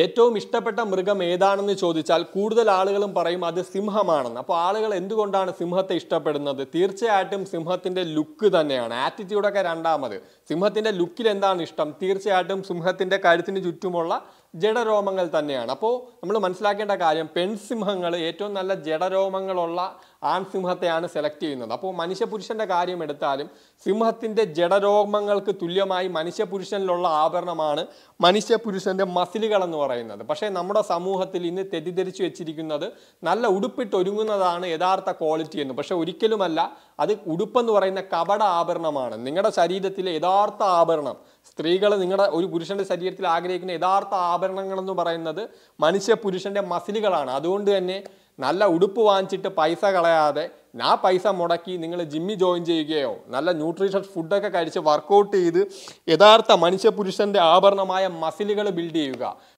ഏറ്റവും ഇഷ്ടപ്പെട്ട മൃഗം ഏതാണെന്ന് ചോദിച്ചാൽ കൂടുതൽ ആളുകളും പറയും അത് സിംഹമാണെന്ന് അപ്പോൾ ആളുകൾ എന്തുകൊണ്ടാണ് സിംഹത്തെ ഇഷ്ടപ്പെടുന്നത് തീർച്ചയായിട്ടും സിംഹത്തിൻ്റെ ലുക്ക് തന്നെയാണ് ആറ്റിറ്റ്യൂഡൊക്കെ രണ്ടാമത് സിംഹത്തിൻ്റെ ലുക്കിൽ എന്താണ് ഇഷ്ടം തീർച്ചയായിട്ടും സിംഹത്തിൻ്റെ കഴുത്തിന് ചുറ്റുമുള്ള ജഡരോമങ്ങൾ തന്നെയാണ് അപ്പോൾ നമ്മൾ മനസ്സിലാക്കേണ്ട കാര്യം പെൺസിംഹങ്ങൾ ഏറ്റവും നല്ല ജഡരോമങ്ങളുള്ള ആൺസിംഹത്തെയാണ് സെലക്ട് ചെയ്യുന്നത് അപ്പോൾ മനുഷ്യപുരുഷൻ്റെ കാര്യം എടുത്താലും സിംഹത്തിൻ്റെ ജഡരോമങ്ങൾക്ക് തുല്യമായി മനുഷ്യപുരുഷനിലുള്ള ആഭരണമാണ് മനുഷ്യപുരുഷൻ്റെ മസിലുകൾ എന്ന് പറയുന്നത് പക്ഷേ നമ്മുടെ സമൂഹത്തിൽ ഇന്ന് തെറ്റിദ്ധരിച്ചു വെച്ചിരിക്കുന്നത് നല്ല ഉടുപ്പിട്ട് ഒരുങ്ങുന്നതാണ് യഥാർത്ഥ ക്വാളിറ്റി എന്ന് പക്ഷേ ഒരിക്കലുമല്ല അത് ഉടുപ്പെന്ന് പറയുന്ന കപട ആഭരണമാണ് നിങ്ങളുടെ ശരീരത്തിലെ യഥാർത്ഥ ആഭരണം സ്ത്രീകൾ നിങ്ങളുടെ ഒരു പുരുഷന്റെ ശരീരത്തിൽ ആഗ്രഹിക്കുന്ന യഥാർത്ഥ ആഭരണങ്ങൾ എന്ന് പറയുന്നത് മനുഷ്യ പുരുഷന്റെ മസിലുകളാണ് അതുകൊണ്ട് തന്നെ നല്ല ഉടുപ്പ് വാങ്ങിച്ചിട്ട് പൈസ കളയാതെ ആ പൈസ മുടക്കി നിങ്ങൾ ജിമ്മി ജോയിൻ ചെയ്യുകയോ നല്ല ന്യൂട്രീഷൻ ഫുഡൊക്കെ കഴിച്ച് വർക്കൗട്ട് ചെയ്ത് യഥാർത്ഥ മനുഷ്യ പുരുഷന്റെ ആഭരണമായ മസിലുകൾ ബിൽഡ് ചെയ്യുക